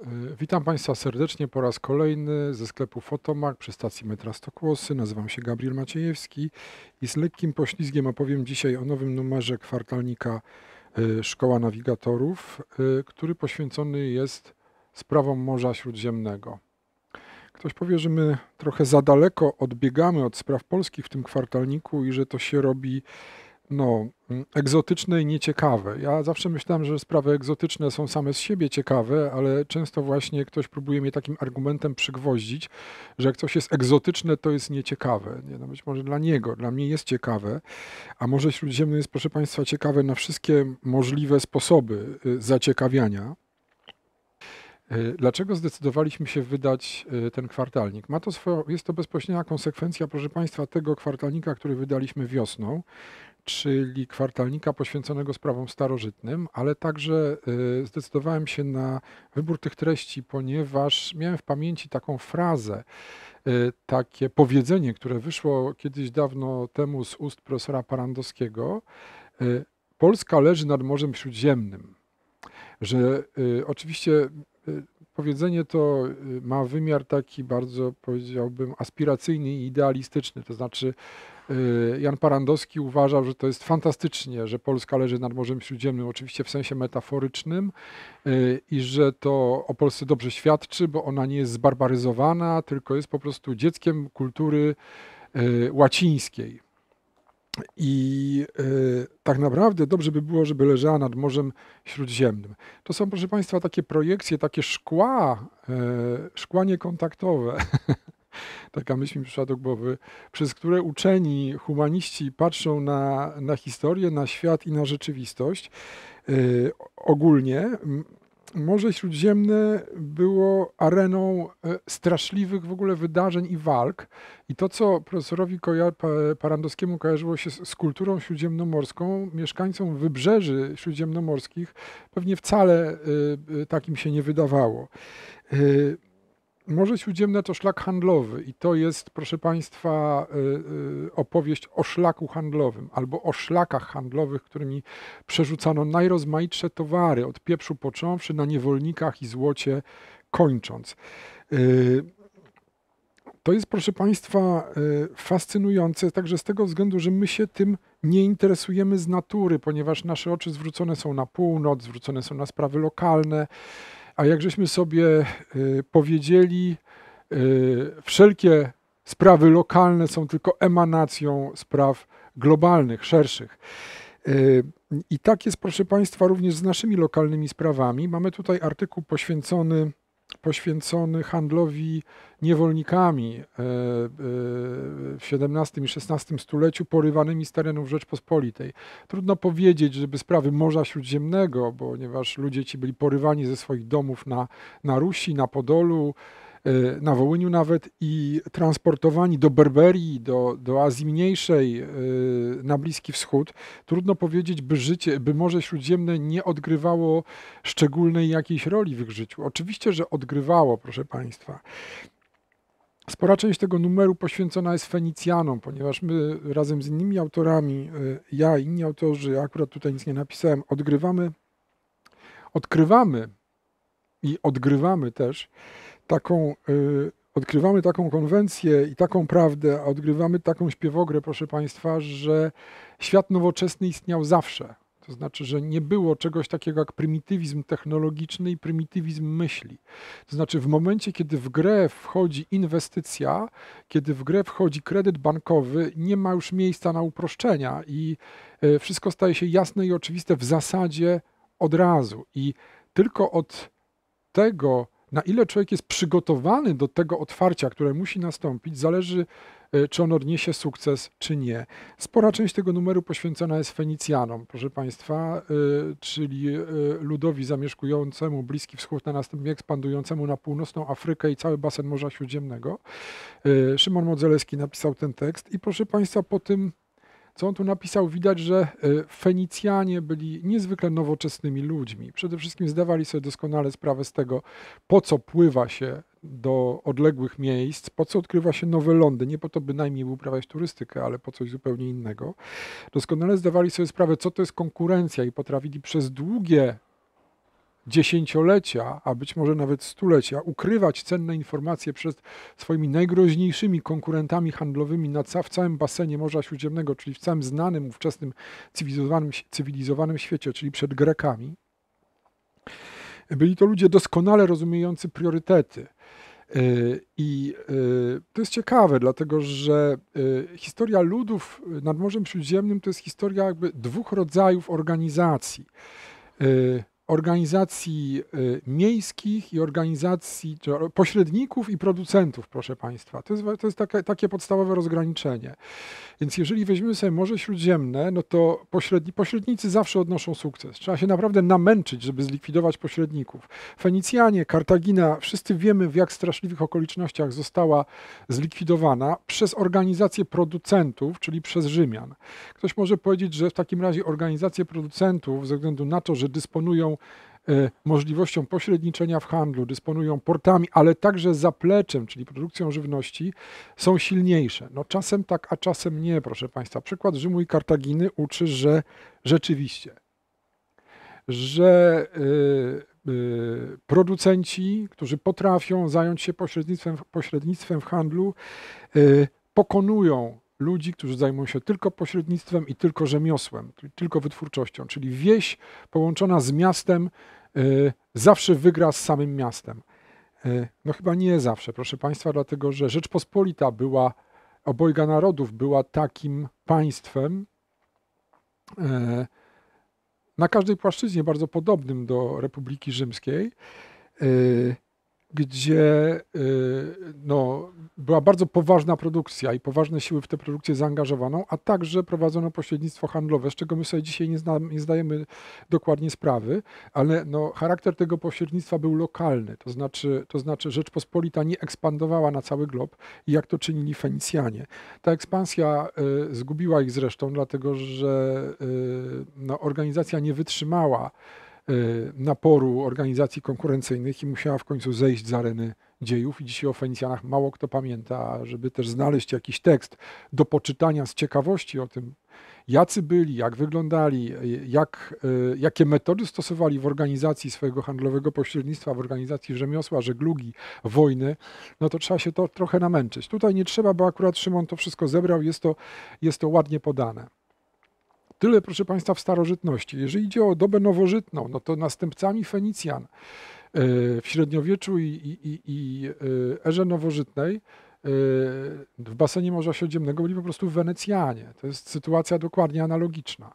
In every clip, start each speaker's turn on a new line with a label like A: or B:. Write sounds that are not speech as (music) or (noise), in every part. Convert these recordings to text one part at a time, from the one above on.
A: E, witam Państwa serdecznie po raz kolejny ze sklepu Fotomak przy stacji metra Stokłosy. Nazywam się Gabriel Maciejewski i z lekkim poślizgiem opowiem dzisiaj o nowym numerze kwartalnika e, Szkoła Nawigatorów, e, który poświęcony jest sprawom Morza Śródziemnego. Ktoś powie, że my trochę za daleko odbiegamy od spraw polskich w tym kwartalniku i że to się robi no, mm, egzotyczne i nieciekawe. Ja zawsze myślałem, że sprawy egzotyczne są same z siebie ciekawe, ale często właśnie ktoś próbuje mnie takim argumentem przygwoździć, że jak coś jest egzotyczne, to jest nieciekawe. Nie, no być może dla niego, dla mnie jest ciekawe, a może śródziemne jest, proszę Państwa, ciekawe na wszystkie możliwe sposoby y, zaciekawiania. Y, dlaczego zdecydowaliśmy się wydać y, ten kwartalnik? Ma to swoją, jest to bezpośrednia konsekwencja, proszę Państwa, tego kwartalnika, który wydaliśmy wiosną czyli kwartalnika poświęconego sprawom starożytnym, ale także y, zdecydowałem się na wybór tych treści, ponieważ miałem w pamięci taką frazę, y, takie powiedzenie, które wyszło kiedyś dawno temu z ust profesora Parandowskiego. Y, Polska leży nad Morzem Śródziemnym. Że oczywiście powiedzenie to ma wymiar taki bardzo, powiedziałbym, aspiracyjny i idealistyczny. To znaczy, Y, Jan Parandowski uważał, że to jest fantastycznie, że Polska leży nad Morzem Śródziemnym, oczywiście w sensie metaforycznym, y, i że to o Polsce dobrze świadczy, bo ona nie jest zbarbaryzowana, tylko jest po prostu dzieckiem kultury y, łacińskiej. I tak naprawdę dobrze by było, żeby leżała nad Morzem Śródziemnym. To są, proszę Państwa, takie projekcje, takie szkła, szkła niekontaktowe (laughs) taka myśl mi przyszła do głowy, przez które uczeni, humaniści patrzą na, na historię, na świat i na rzeczywistość y, ogólnie. Morze Śródziemne było areną e, straszliwych w ogóle wydarzeń i walk. I to, co profesorowi Koja Parandowskiemu kojarzyło się z kulturą śródziemnomorską, mieszkańcom wybrzeży śródziemnomorskich pewnie wcale y, y, takim się nie wydawało. Morze Śródziemne to szlak handlowy i to jest, proszę Państwa, e, e, opowieść o szlaku handlowym albo o szlakach handlowych, którymi przerzucano najrozmaitsze towary, od pieprzu począwszy, na niewolnikach i złocie kończąc. E, to jest, proszę Państwa, fascynujące także z tego względu, że my się tym nie interesujemy z natury, ponieważ nasze oczy zwrócone są na północ, zwrócone są na sprawy lokalne. A jak żeśmy sobie y, powiedzieli, y, wszelkie sprawy lokalne są tylko emanacją spraw globalnych, szerszych. Y, I tak jest, proszę Państwa, również z naszymi lokalnymi sprawami. Mamy tutaj artykuł poświęcony poświęcony handlowi niewolnikami e, e, w XVII i XVI stuleciu porywanymi z terenów Rzeczpospolitej. Trudno powiedzieć, żeby sprawy Morza Śródziemnego, ponieważ ludzie ci byli porywani ze swoich domów na, na Rusi, na Podolu, Y, na Wołyniu nawet i transportowani do Berberii, do, do Azji Mniejszej, y, na Bliski Wschód, trudno powiedzieć, by życie, by Morze Śródziemne nie odgrywało szczególnej jakiejś roli w ich życiu. Oczywiście, że odgrywało, proszę Państwa. Spora część tego numeru poświęcona jest Fenicjanom, ponieważ my razem z innymi autorami, y, ja i inni autorzy, ja akurat tutaj nic nie napisałem, odgrywamy, odkrywamy i odgrywamy też taką, y, odkrywamy taką konwencję i taką prawdę, a odgrywamy taką śpiewogrę, proszę Państwa, że świat nowoczesny istniał zawsze. To znaczy, że nie było czegoś takiego jak prymitywizm technologiczny i prymitywizm myśli. To znaczy, w momencie, kiedy w grę wchodzi inwestycja, kiedy w grę wchodzi kredyt bankowy, nie ma już miejsca na uproszczenia i e, wszystko staje się jasne i oczywiste w zasadzie od razu. I tylko od tego na ile człowiek jest przygotowany do tego otwarcia, które musi nastąpić, zależy, e, czy on odniesie sukces, czy nie. Spora część tego numeru poświęcona jest Fenicjanom, proszę Państwa, e, czyli e, ludowi zamieszkującemu Bliski Wschód, a następnie ekspandującemu na północną Afrykę i cały basen Morza Śródziemnego. Szymon Modzelewski napisał ten tekst i proszę Państwa, po tym co on tu napisał? Widać, że e, Fenicjanie byli niezwykle nowoczesnymi ludźmi. Przede wszystkim zdawali sobie doskonale sprawę z tego, po co pływa się do odległych miejsc, po co odkrywa się nowe lądy, nie po to by najmniej uprawiać turystykę, ale po coś zupełnie innego. Doskonale zdawali sobie sprawę, co to jest konkurencja i potrafili przez długie dziesięciolecia, a być może nawet stulecia, ukrywać cenne informacje przed swoimi najgroźniejszymi konkurentami handlowymi na, w całym basenie Morza Śródziemnego, czyli w całym znanym, ówczesnym cywilizowanym, cywilizowanym świecie, czyli przed Grekami. Byli to ludzie doskonale rozumiejący priorytety. E, I e, to jest ciekawe, dlatego że e, historia ludów nad Morzem Śródziemnym to jest historia jakby dwóch rodzajów organizacji organizacji y, miejskich i organizacji pośredników i producentów, proszę Państwa. To jest, to jest takie, takie, podstawowe rozgraniczenie. Więc jeżeli weźmiemy sobie Morze Śródziemne, no to pośredni, pośrednicy zawsze odnoszą sukces. Trzeba się naprawdę namęczyć, żeby zlikwidować pośredników. Fenicjanie, Kartagina, wszyscy wiemy w jak straszliwych okolicznościach została zlikwidowana przez organizację producentów, czyli przez Rzymian. Ktoś może powiedzieć, że w takim razie organizacje producentów, ze względu na to, że dysponują E, możliwością pośredniczenia w handlu, dysponują portami, ale także zapleczem, czyli produkcją żywności, są silniejsze. No czasem tak, a czasem nie, proszę Państwa. Przykład Rzymu i Kartaginy uczy, że rzeczywiście, że yy, yy, producenci, którzy potrafią zająć się pośrednictwem, pośrednictwem w handlu, yy, pokonują ludzi, którzy zajmują się tylko pośrednictwem i tylko rzemiosłem, tylko wytwórczością. Czyli wieś połączona z miastem y, zawsze wygra z samym miastem. Y, no chyba nie zawsze, proszę Państwa, dlatego że Rzeczpospolita była, obojga narodów była takim państwem y, na każdej płaszczyźnie bardzo podobnym do Republiki Rzymskiej gdzie y, no, była bardzo poważna produkcja i poważne siły w tę produkcję zaangażowano, a także prowadzono pośrednictwo handlowe, z czego my sobie dzisiaj nie, nie zdajemy dokładnie sprawy, ale no, charakter tego pośrednictwa był lokalny, to znaczy, to znaczy Rzeczpospolita nie ekspandowała na cały glob, jak to czynili Fenicjanie. Ta ekspansja y, zgubiła ich zresztą, dlatego że y, no, organizacja nie wytrzymała Y, naporu organizacji konkurencyjnych i musiała w końcu zejść z areny dziejów. I dzisiaj o Fenicjanach mało kto pamięta, żeby też znaleźć jakiś tekst do poczytania z ciekawości o tym, jacy byli, jak wyglądali, jak, y, jakie metody stosowali w organizacji swojego handlowego pośrednictwa, w organizacji rzemiosła, żeglugi, wojny, no to trzeba się to trochę namęczyć. Tutaj nie trzeba, bo akurat Szymon to wszystko zebrał, jest to, jest to ładnie podane. Tyle, proszę Państwa, w starożytności. Jeżeli idzie o dobę nowożytną, no to następcami Fenicjan e, w średniowieczu i, i, i, i e, erze nowożytnej e, w basenie Morza Śródziemnego byli po prostu Wenecjanie. To jest sytuacja dokładnie analogiczna.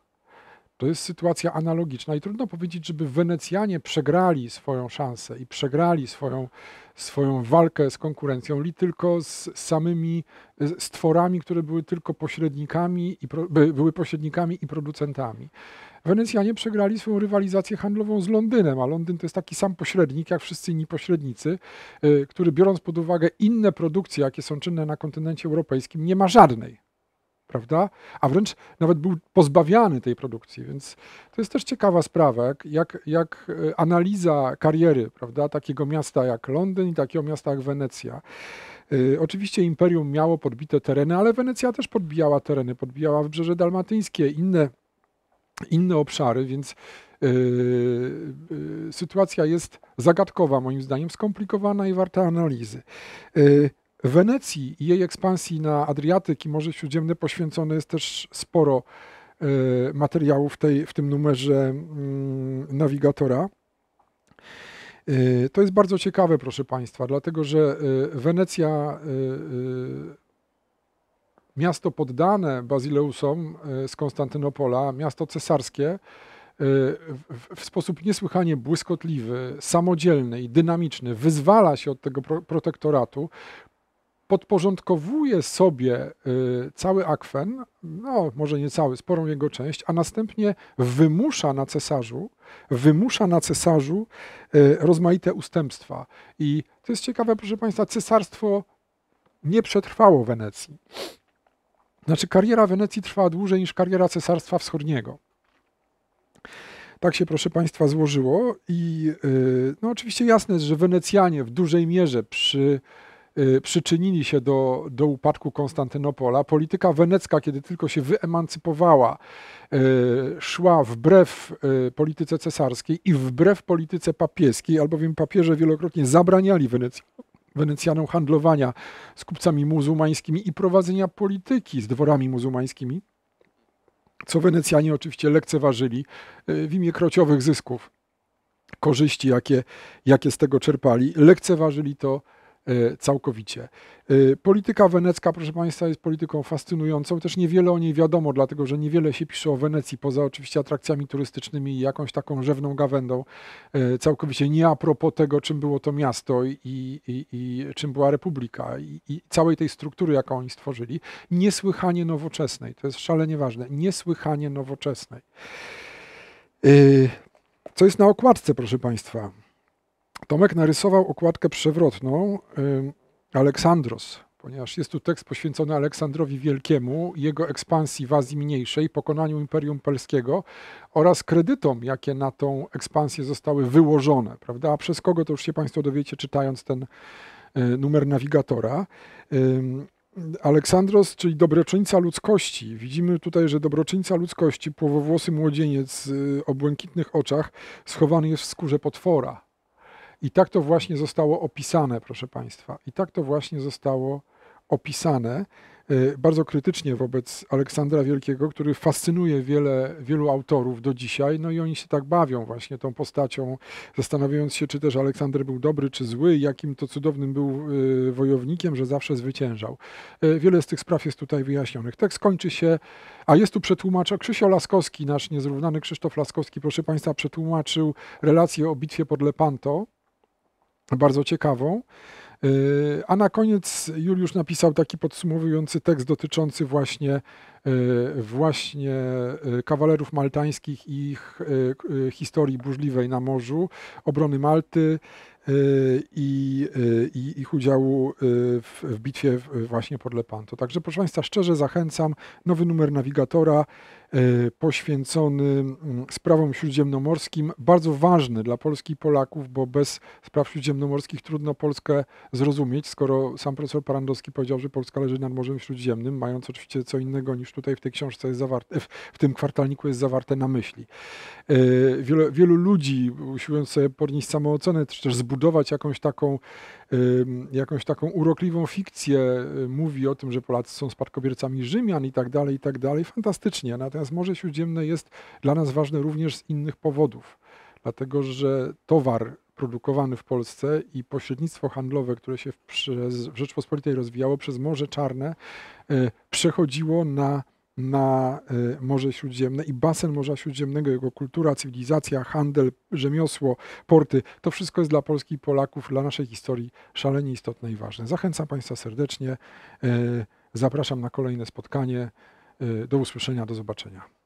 A: To jest sytuacja analogiczna i trudno powiedzieć, żeby Wenecjanie przegrali swoją szansę i przegrali swoją, swoją walkę z konkurencją, li tylko z samymi stworami, które były tylko pośrednikami i były pośrednikami i producentami. Wenecjanie przegrali swoją rywalizację handlową z Londynem, a Londyn to jest taki sam pośrednik, jak wszyscy inni pośrednicy, y, który biorąc pod uwagę inne produkcje, jakie są czynne na kontynencie europejskim, nie ma żadnej prawda? A wręcz nawet był pozbawiany tej produkcji, więc to jest też ciekawa sprawa, jak, jak e, analiza kariery, prawda, takiego miasta jak Londyn i takiego miasta jak Wenecja. E, oczywiście imperium miało podbite tereny, ale Wenecja też podbijała tereny, podbijała wybrzeże dalmatyńskie, inne, inne obszary, więc e, sytuacja jest zagadkowa, moim zdaniem, skomplikowana i warta analizy. Wenecji i jej ekspansji na Adriatyk i Morze Śródziemne poświęcone jest też sporo e, materiałów w, w tym numerze mm, nawigatora. E, to jest bardzo ciekawe, proszę Państwa, dlatego że e, Wenecja, miasto poddane Bazileusom z Konstantynopola, miasto cesarskie, w sposób niesłychanie błyskotliwy, samodzielny i dynamiczny wyzwala się od tego protektoratu, podporządkowuje sobie y, cały akwen, no może nie cały, sporą jego część, a następnie wymusza na cesarzu, wymusza na cesarzu y, rozmaite ustępstwa. I to jest ciekawe, proszę Państwa, cesarstwo nie przetrwało Wenecji. Znaczy kariera Wenecji trwała dłużej niż kariera Cesarstwa Wschodniego. Tak się, proszę Państwa, złożyło i y, no, oczywiście jasne jest, że Wenecjanie w dużej mierze przy Y, przyczynili się do, do upadku Konstantynopola. Polityka wenecka, kiedy tylko się wyemancypowała, y, szła wbrew y, polityce cesarskiej i wbrew polityce papieskiej, albowiem papieże wielokrotnie zabraniali Wenecji Wenecjanom handlowania z kupcami muzułmańskimi i prowadzenia polityki z dworami muzułmańskimi, co Wenecjanie oczywiście lekceważyli w imię krociowych zysków, korzyści, jakie, jakie z tego czerpali. Lekceważyli to E, całkowicie. E, polityka wenecka, proszę Państwa, jest polityką fascynującą. Też niewiele o niej wiadomo, dlatego że niewiele się pisze o Wenecji, poza oczywiście atrakcjami turystycznymi i jakąś taką rzewną gawędą. E, całkowicie nie a propos tego, czym było to miasto i, i, i czym była Republika i, i całej tej struktury, jaką oni stworzyli. Niesłychanie nowoczesnej, to jest szalenie ważne, niesłychanie nowoczesnej. Co jest na okładce, proszę Państwa? Tomek narysował okładkę przewrotną Aleksandros, ponieważ jest tu tekst poświęcony Aleksandrowi Wielkiemu, jego ekspansji w Azji Mniejszej, pokonaniu Imperium Perskiego oraz kredytom, jakie na tą ekspansję zostały wyłożone. Prawda? A przez kogo to już się Państwo dowiecie, czytając ten y, numer nawigatora. Aleksandros, czyli dobroczyńca ludzkości. Widzimy tutaj, że dobroczyńca ludzkości, płowowłosy młodzieniec y, o błękitnych oczach, schowany jest w skórze potwora. I tak to właśnie zostało opisane, proszę Państwa. I tak to właśnie zostało opisane y, bardzo krytycznie wobec Aleksandra Wielkiego, który fascynuje wiele, wielu autorów do dzisiaj. No i oni się tak bawią właśnie tą postacią, zastanawiając się, czy też Aleksander był dobry, czy zły, jakim to cudownym był y, wojownikiem, że zawsze zwyciężał. Y, wiele z tych spraw jest tutaj wyjaśnionych. Tak skończy się, a jest tu przetłumacza Krzysio Laskowski, nasz niezrównany Krzysztof Laskowski, proszę Państwa, przetłumaczył relację o bitwie pod Lepanto bardzo ciekawą. Y, a na koniec Juliusz napisał taki podsumowujący tekst dotyczący właśnie, y, właśnie y, kawalerów maltańskich i ich historii burzliwej na morzu, obrony Malty. Y, i, y, i ich udziału y, w, w bitwie właśnie pod Lepanto. Także proszę Państwa, szczerze zachęcam. Nowy numer nawigatora poświęcony mm, sprawom śródziemnomorskim, bardzo ważny dla Polski i Polaków, bo bez spraw śródziemnomorskich trudno Polskę zrozumieć, skoro sam profesor Parandowski powiedział, że Polska leży nad Morzem Śródziemnym, mając oczywiście co innego niż tutaj w tej książce jest zawarte, w, tym kwartalniku jest zawarte na myśli. Wielu, wielu ludzi usiłując sobie podnieść samoocenę, czy też zbudować budować jakąś taką, jakąś taką urokliwą fikcję. Y, mówi o tym, że Polacy są spadkobiercami Rzymian i tak dalej, i tak dalej. Fantastycznie. Natomiast Morze Śródziemne jest dla nas ważne również z innych powodów. Dlatego, że towar produkowany w Polsce i pośrednictwo handlowe, które się w, w Rzeczpospolitej rozwijało przez Morze Czarne, y, przechodziło na na y, Morze Śródziemne i basen Morza Śródziemnego, jego kultura, cywilizacja, handel, rzemiosło, porty, to wszystko jest dla Polski i Polaków, dla naszej historii szalenie istotne i ważne. Zachęcam Państwa serdecznie, y, zapraszam na kolejne spotkanie. Y, do usłyszenia, do zobaczenia.